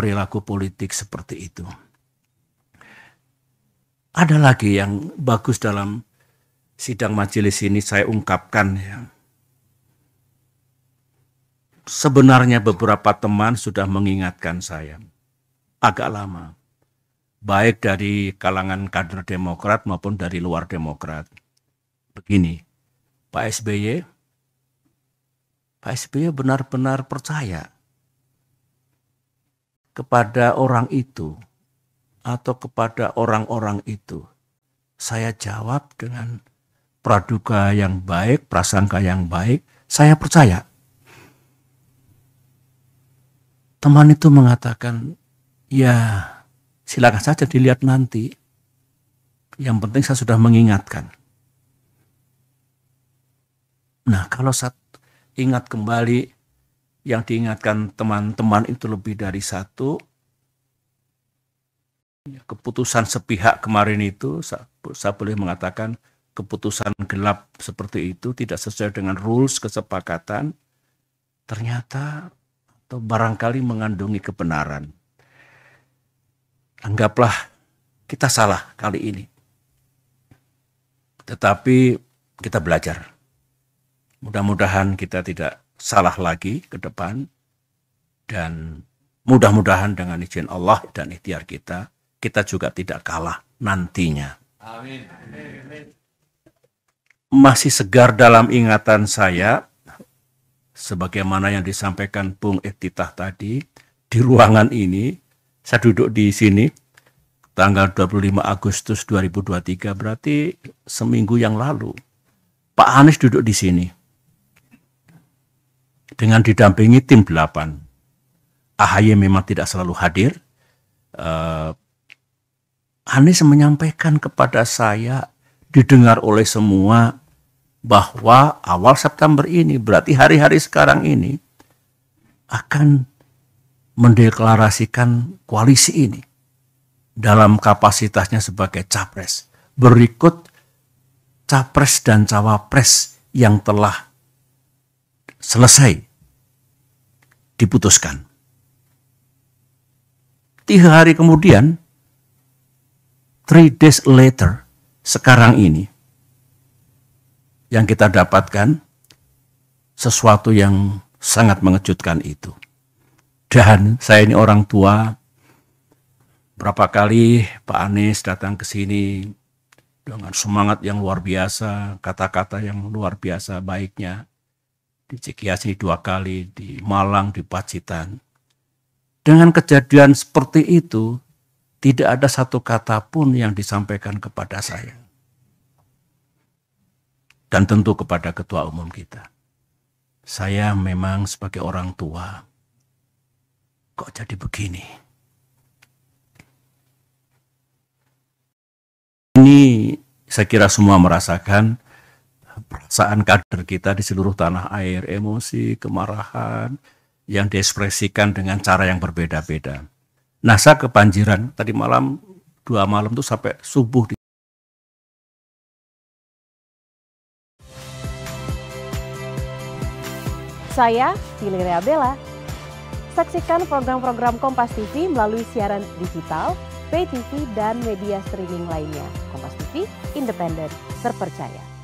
perilaku politik seperti itu. Ada lagi yang bagus dalam sidang majelis ini saya ungkapkan ya. Sebenarnya beberapa teman sudah mengingatkan saya agak lama. Baik dari kalangan kader Demokrat maupun dari luar Demokrat. Begini, Pak SBY Pak SBY benar-benar percaya kepada orang itu atau kepada orang-orang itu? Saya jawab dengan praduga yang baik, prasangka yang baik. Saya percaya. Teman itu mengatakan, ya silakan saja dilihat nanti. Yang penting saya sudah mengingatkan. Nah kalau saya ingat kembali yang diingatkan teman-teman itu lebih dari satu. Keputusan sepihak kemarin itu, saya boleh mengatakan keputusan gelap seperti itu tidak sesuai dengan rules kesepakatan, ternyata atau barangkali mengandungi kebenaran. Anggaplah kita salah kali ini. Tetapi kita belajar. Mudah-mudahan kita tidak salah lagi ke depan dan mudah-mudahan dengan izin Allah dan ikhtiar kita kita juga tidak kalah nantinya. Amin. Masih segar dalam ingatan saya sebagaimana yang disampaikan Bung Ektitah tadi di ruangan ini saya duduk di sini tanggal 25 Agustus 2023 berarti seminggu yang lalu Pak Anies duduk di sini dengan didampingi tim delapan. AHY memang tidak selalu hadir. Uh, Anies menyampaikan kepada saya didengar oleh semua bahwa awal September ini berarti hari-hari sekarang ini akan mendeklarasikan koalisi ini dalam kapasitasnya sebagai capres. Berikut capres dan cawapres yang telah selesai diputuskan. Tiga hari kemudian, three days later, sekarang ini, yang kita dapatkan sesuatu yang sangat mengejutkan itu. Dan saya ini orang tua, berapa kali Pak Anies datang ke sini dengan semangat yang luar biasa, kata-kata yang luar biasa baiknya di Cikiasi dua kali, di Malang, di Pacitan. Dengan kejadian seperti itu, tidak ada satu kata pun yang disampaikan kepada saya. Dan tentu kepada ketua umum kita. Saya memang sebagai orang tua, kok jadi begini? Ini saya kira semua merasakan perasaan kader kita di seluruh tanah air, emosi, kemarahan yang diekspresikan dengan cara yang berbeda-beda. Nah, saya kebanjiran tadi malam dua malam tuh sampai subuh di Saya Fili Bella. Saksikan program-program Kompas TV melalui siaran digital, pay TV, dan media streaming lainnya. Kompas TV, independen, terpercaya.